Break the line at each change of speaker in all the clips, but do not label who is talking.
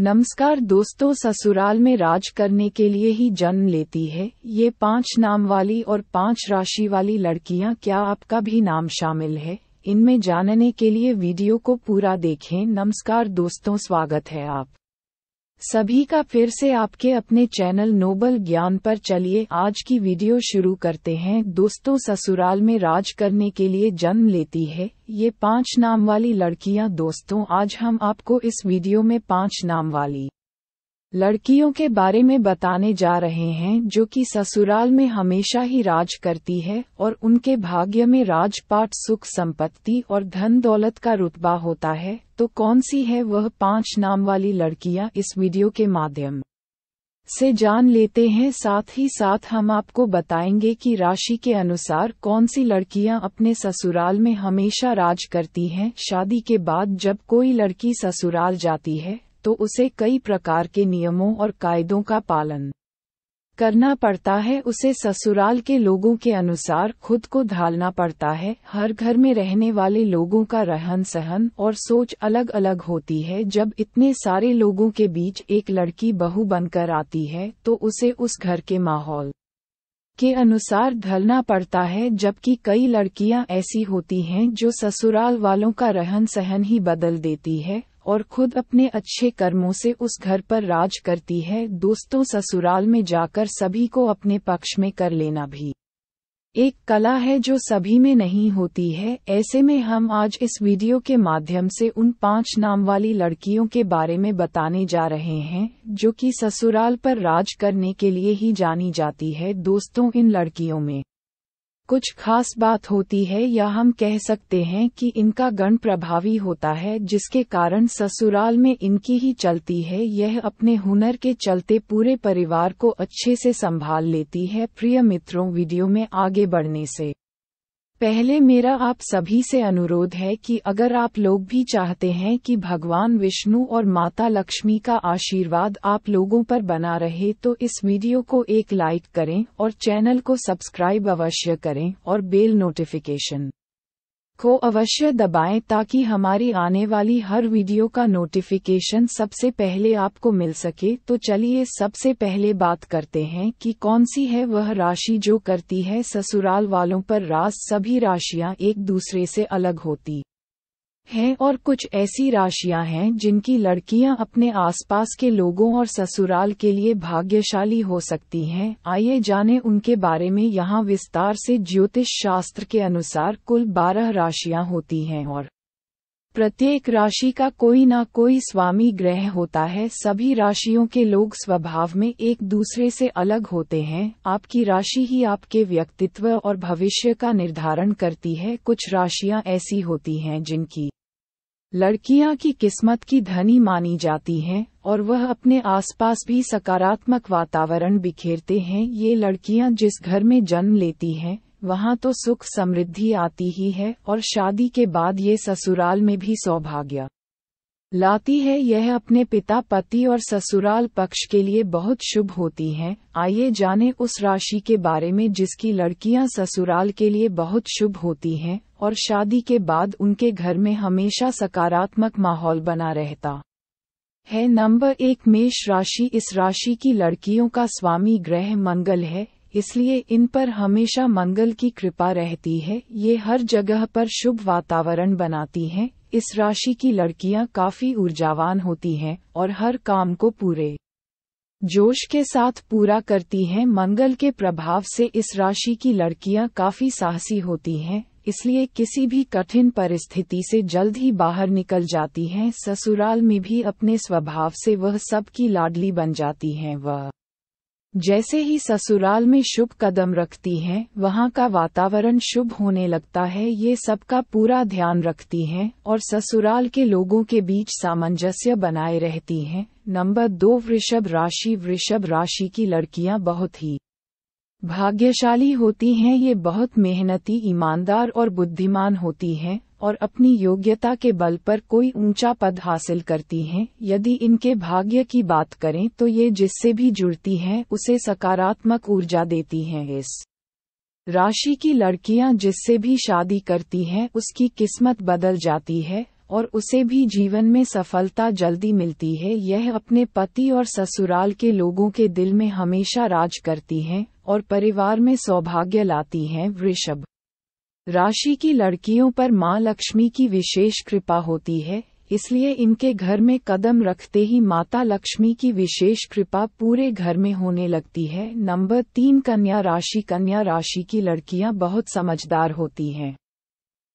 नमस्कार दोस्तों ससुराल में राज करने के लिए ही जन्म लेती है ये पांच नाम वाली और पांच राशि वाली लड़कियां क्या आपका भी नाम शामिल है इनमें जानने के लिए वीडियो को पूरा देखें नमस्कार दोस्तों स्वागत है आप सभी का फिर से आपके अपने चैनल नोबल ज्ञान पर चलिए आज की वीडियो शुरू करते हैं दोस्तों ससुराल में राज करने के लिए जन्म लेती है ये पांच नाम वाली लड़कियां दोस्तों आज हम आपको इस वीडियो में पांच नाम वाली लड़कियों के बारे में बताने जा रहे हैं जो कि ससुराल में हमेशा ही राज करती है और उनके भाग्य में राजपाट सुख संपत्ति और धन दौलत का रुतबा होता है तो कौन सी है वह पांच नाम वाली लड़कियां इस वीडियो के माध्यम से जान लेते हैं साथ ही साथ हम आपको बताएंगे कि राशि के अनुसार कौन सी लड़कियां अपने ससुराल में हमेशा राज करती हैं शादी के बाद जब कोई लड़की ससुराल जाती है तो उसे कई प्रकार के नियमों और कायदों का पालन करना पड़ता है उसे ससुराल के लोगों के अनुसार खुद को ढालना पड़ता है हर घर में रहने वाले लोगों का रहन सहन और सोच अलग अलग होती है जब इतने सारे लोगों के बीच एक लड़की बहू बनकर आती है तो उसे उस घर के माहौल के अनुसार ढलना पड़ता है जबकि कई लड़कियां ऐसी होती हैं जो ससुराल वालों का रहन सहन ही बदल देती है और खुद अपने अच्छे कर्मों से उस घर पर राज करती है दोस्तों ससुराल में जाकर सभी को अपने पक्ष में कर लेना भी एक कला है जो सभी में नहीं होती है ऐसे में हम आज इस वीडियो के माध्यम से उन पांच नाम वाली लड़कियों के बारे में बताने जा रहे हैं जो कि ससुराल पर राज करने के लिए ही जानी जाती है दोस्तों इन लड़कियों में कुछ खास बात होती है या हम कह सकते हैं कि इनका गण प्रभावी होता है जिसके कारण ससुराल में इनकी ही चलती है यह अपने हुनर के चलते पूरे परिवार को अच्छे से संभाल लेती है प्रिय मित्रों वीडियो में आगे बढ़ने से पहले मेरा आप सभी से अनुरोध है कि अगर आप लोग भी चाहते हैं कि भगवान विष्णु और माता लक्ष्मी का आशीर्वाद आप लोगों पर बना रहे तो इस वीडियो को एक लाइक करें और चैनल को सब्सक्राइब अवश्य करें और बेल नोटिफिकेशन को अवश्य दबाएं ताकि हमारी आने वाली हर वीडियो का नोटिफिकेशन सबसे पहले आपको मिल सके तो चलिए सबसे पहले बात करते हैं कि कौन सी है वह राशि जो करती है ससुराल वालों पर रास सभी राशियां एक दूसरे से अलग होती हैं और कुछ ऐसी राशियां हैं जिनकी लड़कियां अपने आसपास के लोगों और ससुराल के लिए भाग्यशाली हो सकती हैं आइए जानें उनके बारे में यहाँ विस्तार से ज्योतिष शास्त्र के अनुसार कुल बारह राशियां होती हैं और प्रत्येक राशि का कोई ना कोई स्वामी ग्रह होता है सभी राशियों के लोग स्वभाव में एक दूसरे से अलग होते हैं आपकी राशि ही आपके व्यक्तित्व और भविष्य का निर्धारण करती है कुछ राशियां ऐसी होती हैं जिनकी लड़कियां की किस्मत की धनी मानी जाती हैं और वह अपने आसपास भी सकारात्मक वातावरण बिखेरते हैं ये लड़कियां जिस घर में जन्म लेती हैं वहाँ तो सुख समृद्धि आती ही है और शादी के बाद ये ससुराल में भी सौभाग्य लाती है यह अपने पिता पति और ससुराल पक्ष के लिए बहुत शुभ होती हैं आइए जाने उस राशि के बारे में जिसकी लड़कियां ससुराल के लिए बहुत शुभ होती हैं और शादी के बाद उनके घर में हमेशा सकारात्मक माहौल बना रहता है नंबर एक मेष राशि इस राशि की लड़कियों का स्वामी ग्रह मंगल है इसलिए इन पर हमेशा मंगल की कृपा रहती है ये हर जगह पर शुभ वातावरण बनाती हैं इस राशि की लड़कियां काफी ऊर्जावान होती हैं और हर काम को पूरे जोश के साथ पूरा करती हैं मंगल के प्रभाव से इस राशि की लड़कियां काफी साहसी होती हैं इसलिए किसी भी कठिन परिस्थिति से जल्द ही बाहर निकल जाती हैं ससुराल में भी अपने स्वभाव से वह सबकी लाडली बन जाती हैं वह जैसे ही ससुराल में शुभ कदम रखती हैं वहाँ का वातावरण शुभ होने लगता है ये सबका पूरा ध्यान रखती हैं और ससुराल के लोगों के बीच सामंजस्य बनाए रहती हैं नंबर दो वृषभ राशि वृषभ राशि की लड़कियाँ बहुत ही भाग्यशाली होती हैं ये बहुत मेहनती ईमानदार और बुद्धिमान होती हैं और अपनी योग्यता के बल पर कोई ऊंचा पद हासिल करती हैं यदि इनके भाग्य की बात करें तो ये जिससे भी जुड़ती हैं उसे सकारात्मक ऊर्जा देती हैं इस राशि की लड़कियां जिससे भी शादी करती हैं उसकी किस्मत बदल जाती है और उसे भी जीवन में सफलता जल्दी मिलती है यह अपने पति और ससुराल के लोगों के दिल में हमेशा राज करती हैं और परिवार में सौभाग्य लाती हैं वृषभ राशि की लड़कियों पर माँ लक्ष्मी की विशेष कृपा होती है इसलिए इनके घर में कदम रखते ही माता लक्ष्मी की विशेष कृपा पूरे घर में होने लगती है नंबर तीन कन्या राशि कन्या राशि की लड़कियां बहुत समझदार होती हैं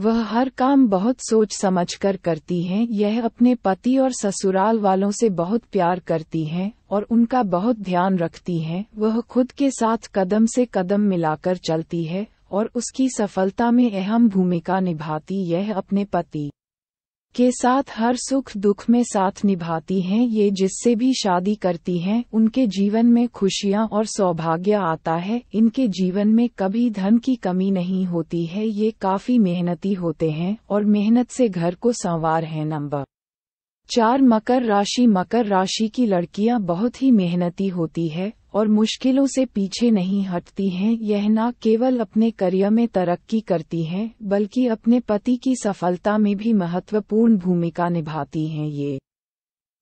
वह हर काम बहुत सोच समझकर करती हैं यह अपने पति और ससुराल वालों से बहुत प्यार करती हैं और उनका बहुत ध्यान रखती हैं वह खुद के साथ कदम से कदम मिलाकर चलती है और उसकी सफलता में अहम भूमिका निभाती यह अपने पति के साथ हर सुख दुख में साथ निभाती हैं ये जिससे भी शादी करती हैं उनके जीवन में खुशियां और सौभाग्य आता है इनके जीवन में कभी धन की कमी नहीं होती है ये काफी मेहनती होते हैं और मेहनत से घर को संवार है नंबर चार मकर राशि मकर राशि की लड़कियां बहुत ही मेहनती होती है और मुश्किलों से पीछे नहीं हटती हैं यह न केवल अपने करियर में तरक्की करती हैं बल्कि अपने पति की सफलता में भी महत्वपूर्ण भूमिका निभाती हैं ये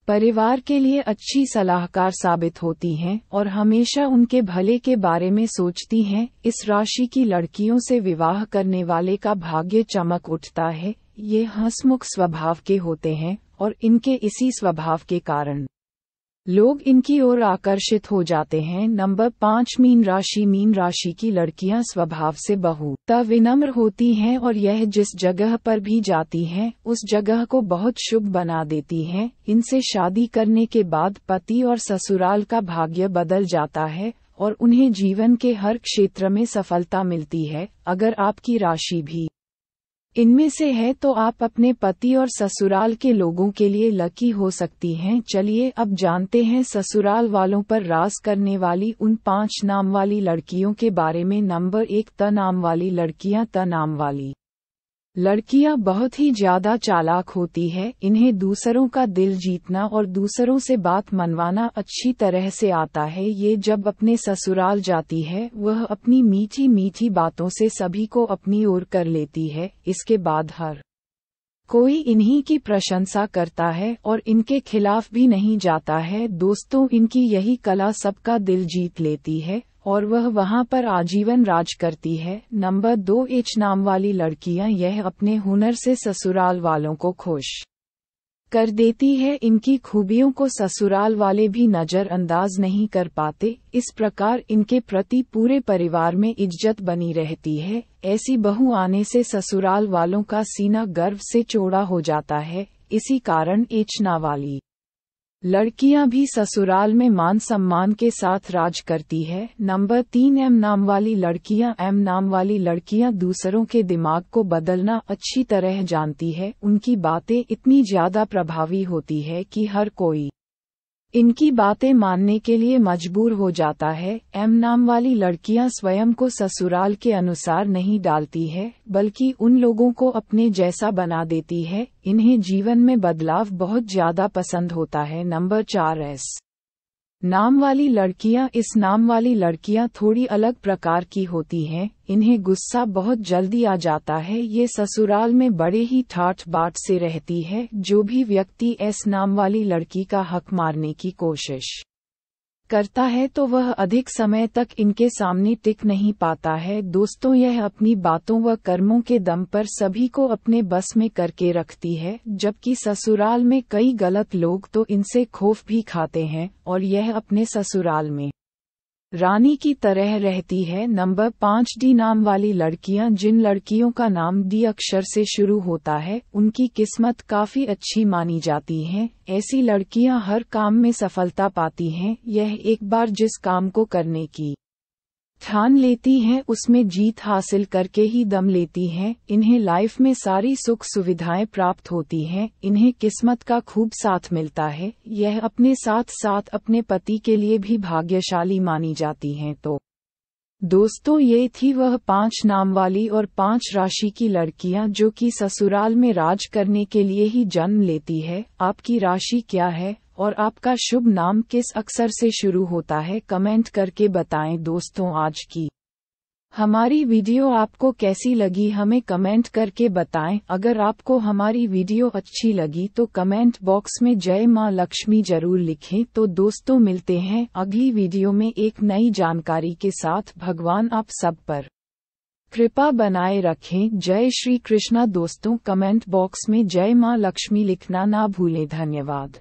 परिवार के लिए अच्छी सलाहकार साबित होती हैं और हमेशा उनके भले के बारे में सोचती हैं इस राशि की लड़कियों से विवाह करने वाले का भाग्य चमक उठता है ये हंसमुख स्वभाव के होते हैं और इनके इसी स्वभाव के कारण लोग इनकी ओर आकर्षित हो जाते हैं नंबर पाँच मीन राशि मीन राशि की लड़कियां स्वभाव से बहुत विनम्र होती हैं और यह जिस जगह पर भी जाती हैं उस जगह को बहुत शुभ बना देती हैं इनसे शादी करने के बाद पति और ससुराल का भाग्य बदल जाता है और उन्हें जीवन के हर क्षेत्र में सफलता मिलती है अगर आपकी राशि भी इनमें से है तो आप अपने पति और ससुराल के लोगों के लिए लकी हो सकती हैं चलिए अब जानते हैं ससुराल वालों पर राज करने वाली उन पांच नाम वाली लड़कियों के बारे में नंबर एक त नाम वाली लड़कियां त नाम वाली लड़कियां बहुत ही ज्यादा चालाक होती है इन्हें दूसरों का दिल जीतना और दूसरों से बात मनवाना अच्छी तरह से आता है ये जब अपने ससुराल जाती है वह अपनी मीठी मीठी बातों से सभी को अपनी ओर कर लेती है इसके बाद हर कोई इन्हीं की प्रशंसा करता है और इनके खिलाफ भी नहीं जाता है दोस्तों इनकी यही कला सबका दिल जीत लेती है और वह वहां पर आजीवन राज करती है नंबर दो एच नाम वाली लड़कियां यह अपने हुनर से ससुराल वालों को खुश कर देती है इनकी खूबियों को ससुराल वाले भी नज़रअंदाज नहीं कर पाते इस प्रकार इनके प्रति पूरे परिवार में इज्जत बनी रहती है ऐसी बहु आने से ससुराल वालों का सीना गर्व से चौड़ा हो जाता है इसी कारण एचना वाली लड़कियां भी ससुराल में मान सम्मान के साथ राज करती है नंबर तीन एम नाम वाली लड़कियां एम नाम वाली लड़कियां दूसरों के दिमाग को बदलना अच्छी तरह जानती है उनकी बातें इतनी ज्यादा प्रभावी होती है कि हर कोई इनकी बातें मानने के लिए मजबूर हो जाता है एम नाम वाली लड़कियां स्वयं को ससुराल के अनुसार नहीं डालती है बल्कि उन लोगों को अपने जैसा बना देती है इन्हें जीवन में बदलाव बहुत ज्यादा पसंद होता है नंबर चार एस नाम वाली लड़कियां इस नाम वाली लड़कियां थोड़ी अलग प्रकार की होती हैं इन्हें गुस्सा बहुत जल्दी आ जाता है ये ससुराल में बड़े ही ठाठ बाट से रहती है जो भी व्यक्ति इस नाम वाली लड़की का हक मारने की कोशिश करता है तो वह अधिक समय तक इनके सामने टिक नहीं पाता है दोस्तों यह अपनी बातों व कर्मों के दम पर सभी को अपने बस में करके रखती है जबकि ससुराल में कई गलत लोग तो इनसे खौफ भी खाते हैं और यह अपने ससुराल में रानी की तरह रहती है नंबर पाँच डी नाम वाली लड़कियां जिन लड़कियों का नाम डी अक्षर से शुरू होता है उनकी किस्मत काफी अच्छी मानी जाती है ऐसी लड़कियां हर काम में सफलता पाती हैं यह एक बार जिस काम को करने की ठान लेती हैं उसमें जीत हासिल करके ही दम लेती हैं इन्हें लाइफ में सारी सुख सुविधाएं प्राप्त होती हैं इन्हें किस्मत का खूब साथ मिलता है यह अपने साथ साथ अपने पति के लिए भी भाग्यशाली मानी जाती हैं तो दोस्तों ये थी वह पांच नाम वाली और पांच राशि की लड़कियां जो कि ससुराल में राज करने के लिए ही जन्म लेती है आपकी राशि क्या है और आपका शुभ नाम किस अक्सर से शुरू होता है कमेंट करके बताएं दोस्तों आज की हमारी वीडियो आपको कैसी लगी हमें कमेंट करके बताएं अगर आपको हमारी वीडियो अच्छी लगी तो कमेंट बॉक्स में जय माँ लक्ष्मी जरूर लिखें तो दोस्तों मिलते हैं अगली वीडियो में एक नई जानकारी के साथ भगवान आप सब पर कृपा बनाए रखें जय श्री कृष्णा दोस्तों कमेंट बॉक्स में जय माँ लक्ष्मी लिखना ना भूलें धन्यवाद